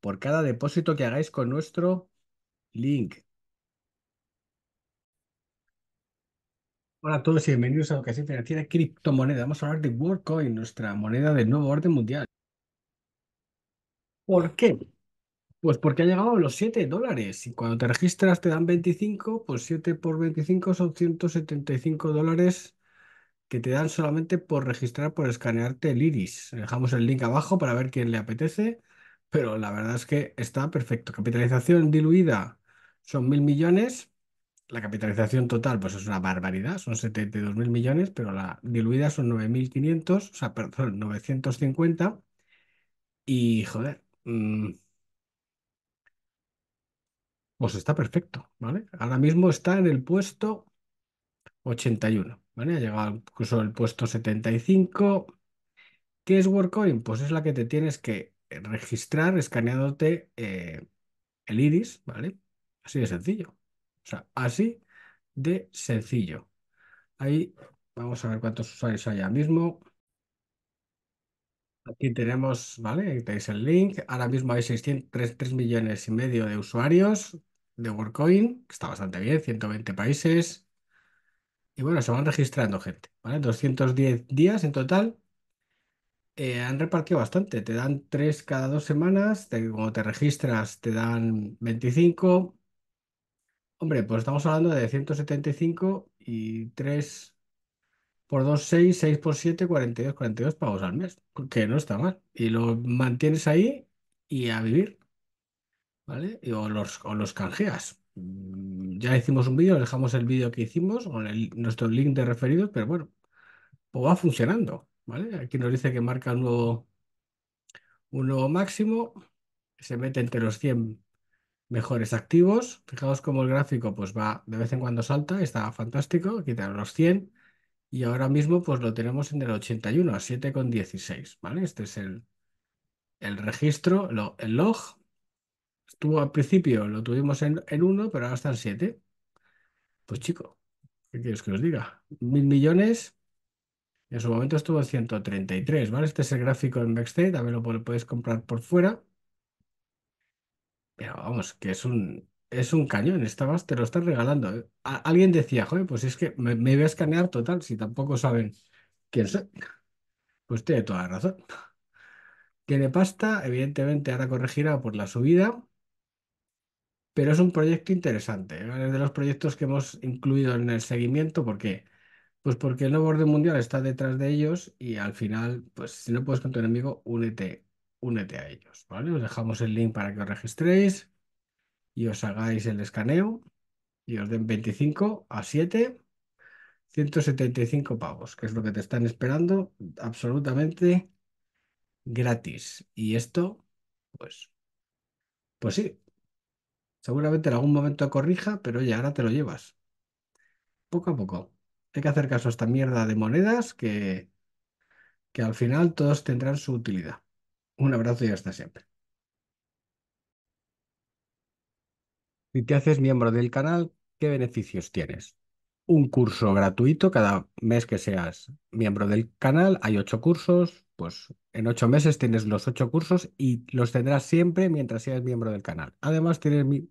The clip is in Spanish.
por cada depósito que hagáis con nuestro link. Hola a todos y bienvenidos a Educación Financiera Criptomoneda. Vamos a hablar de WorldCoin, nuestra moneda del nuevo orden mundial. ¿Por qué? Pues porque ha llegado a los 7 dólares y cuando te registras te dan 25, pues 7 por 25 son 175 dólares que te dan solamente por registrar, por escanearte el iris. Dejamos el link abajo para ver quién le apetece pero la verdad es que está perfecto. Capitalización diluida son mil millones. La capitalización total, pues es una barbaridad, son 72 mil millones, pero la diluida son 9.500, o sea, perdón, 950. Y joder, mm, pues está perfecto, ¿vale? Ahora mismo está en el puesto 81, ¿vale? Ha llegado incluso el puesto 75. ¿Qué es WorkCoin? Pues es la que te tienes que registrar escaneándote eh, el iris, ¿vale? Así de sencillo. O sea, así de sencillo. Ahí vamos a ver cuántos usuarios hay ahora mismo. Aquí tenemos, ¿vale? Ahí tenéis el link. Ahora mismo hay 600, millones y medio de usuarios de WordCoin, que está bastante bien, 120 países. Y bueno, se van registrando gente, ¿vale? 210 días en total eh, han repartido bastante. Te dan tres cada dos semanas, te, cuando te registras te dan 25. Hombre, pues estamos hablando de 175 y 3 por 2, 6, 6 por 7, 42, 42 pagos al mes, que no está mal. Y lo mantienes ahí y a vivir, ¿vale? o, los, los canjeas. Mm, ya hicimos un vídeo, dejamos el vídeo que hicimos con nuestro link de referidos, pero bueno, pues va funcionando. Aquí nos dice que marca un nuevo, un nuevo máximo, se mete entre los 100 mejores activos. Fijaos cómo el gráfico pues va de vez en cuando salta, está fantástico, quitaron los 100 y ahora mismo pues lo tenemos en el 81, a 7,16, ¿vale? Este es el, registro, el log. Estuvo al principio, lo tuvimos en, en 1, pero ahora está en 7. Pues chico, ¿qué quieres que os diga? Mil millones en su momento estuvo en 133, ¿vale? Este es el gráfico en Backstage, también lo podéis comprar por fuera. Pero vamos, que es un, es un cañón, te lo estás regalando. ¿eh? Alguien decía, joder, pues es que me, voy a escanear total, si tampoco saben quién soy. Pues tiene toda la razón. Tiene pasta, evidentemente ahora corregirá por la subida, pero es un proyecto interesante. Es de los proyectos que hemos incluido en el seguimiento porque pues porque el nuevo orden mundial está detrás de ellos y al final, pues si no puedes con tu enemigo, únete, únete a ellos, ¿vale? Os dejamos el link para que os registréis y os hagáis el escaneo y os den 25 a 7, 175 pavos, que es lo que te están esperando absolutamente gratis. Y esto, pues, pues sí, seguramente en algún momento corrija, pero ya ahora te lo llevas. Poco a poco. Hay que hacer caso a esta mierda de monedas que, que al final todos tendrán su utilidad. Un abrazo y hasta siempre. Si te haces miembro del canal, ¿qué beneficios tienes? Un curso gratuito cada mes que seas miembro del canal. Hay ocho cursos, pues en ocho meses tienes los ocho cursos y los tendrás siempre mientras seas miembro del canal. Además, tienes mi